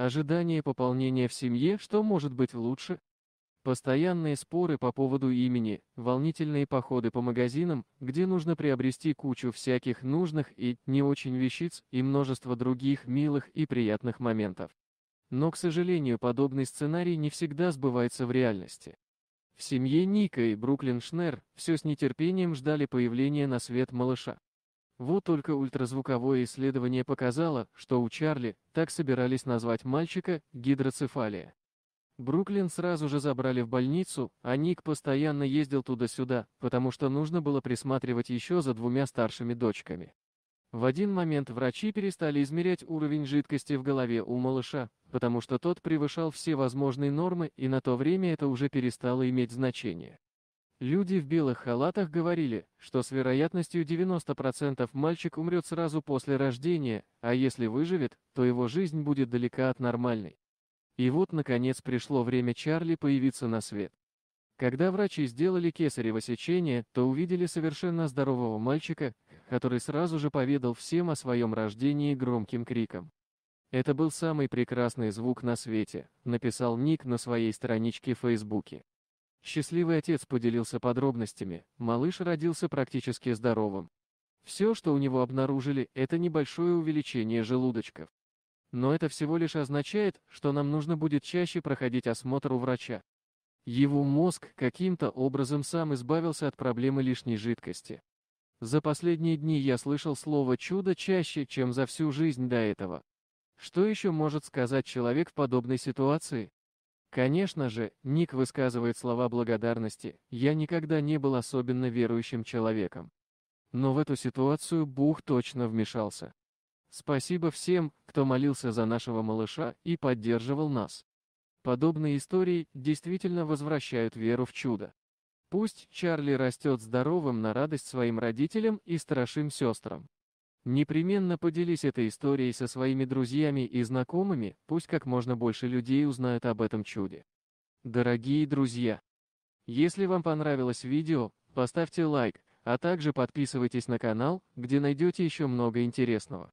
Ожидание пополнения в семье, что может быть лучше? Постоянные споры по поводу имени, волнительные походы по магазинам, где нужно приобрести кучу всяких нужных и не очень вещиц и множество других милых и приятных моментов. Но, к сожалению, подобный сценарий не всегда сбывается в реальности. В семье Ника и Бруклин Шнер все с нетерпением ждали появления на свет малыша. Вот только ультразвуковое исследование показало, что у Чарли, так собирались назвать мальчика, гидроцефалия. Бруклин сразу же забрали в больницу, а Ник постоянно ездил туда-сюда, потому что нужно было присматривать еще за двумя старшими дочками. В один момент врачи перестали измерять уровень жидкости в голове у малыша, потому что тот превышал все возможные нормы и на то время это уже перестало иметь значение. Люди в белых халатах говорили, что с вероятностью 90% мальчик умрет сразу после рождения, а если выживет, то его жизнь будет далека от нормальной. И вот, наконец, пришло время Чарли появиться на свет. Когда врачи сделали кесарево сечение, то увидели совершенно здорового мальчика, который сразу же поведал всем о своем рождении громким криком. «Это был самый прекрасный звук на свете», написал Ник на своей страничке в Фейсбуке. Счастливый отец поделился подробностями, малыш родился практически здоровым. Все, что у него обнаружили, это небольшое увеличение желудочков. Но это всего лишь означает, что нам нужно будет чаще проходить осмотр у врача. Его мозг каким-то образом сам избавился от проблемы лишней жидкости. За последние дни я слышал слово «чудо» чаще, чем за всю жизнь до этого. Что еще может сказать человек в подобной ситуации? Конечно же, Ник высказывает слова благодарности, я никогда не был особенно верующим человеком. Но в эту ситуацию Бух точно вмешался. Спасибо всем, кто молился за нашего малыша и поддерживал нас. Подобные истории действительно возвращают веру в чудо. Пусть Чарли растет здоровым на радость своим родителям и старшим сестрам. Непременно поделись этой историей со своими друзьями и знакомыми, пусть как можно больше людей узнают об этом чуде. Дорогие друзья! Если вам понравилось видео, поставьте лайк, а также подписывайтесь на канал, где найдете еще много интересного.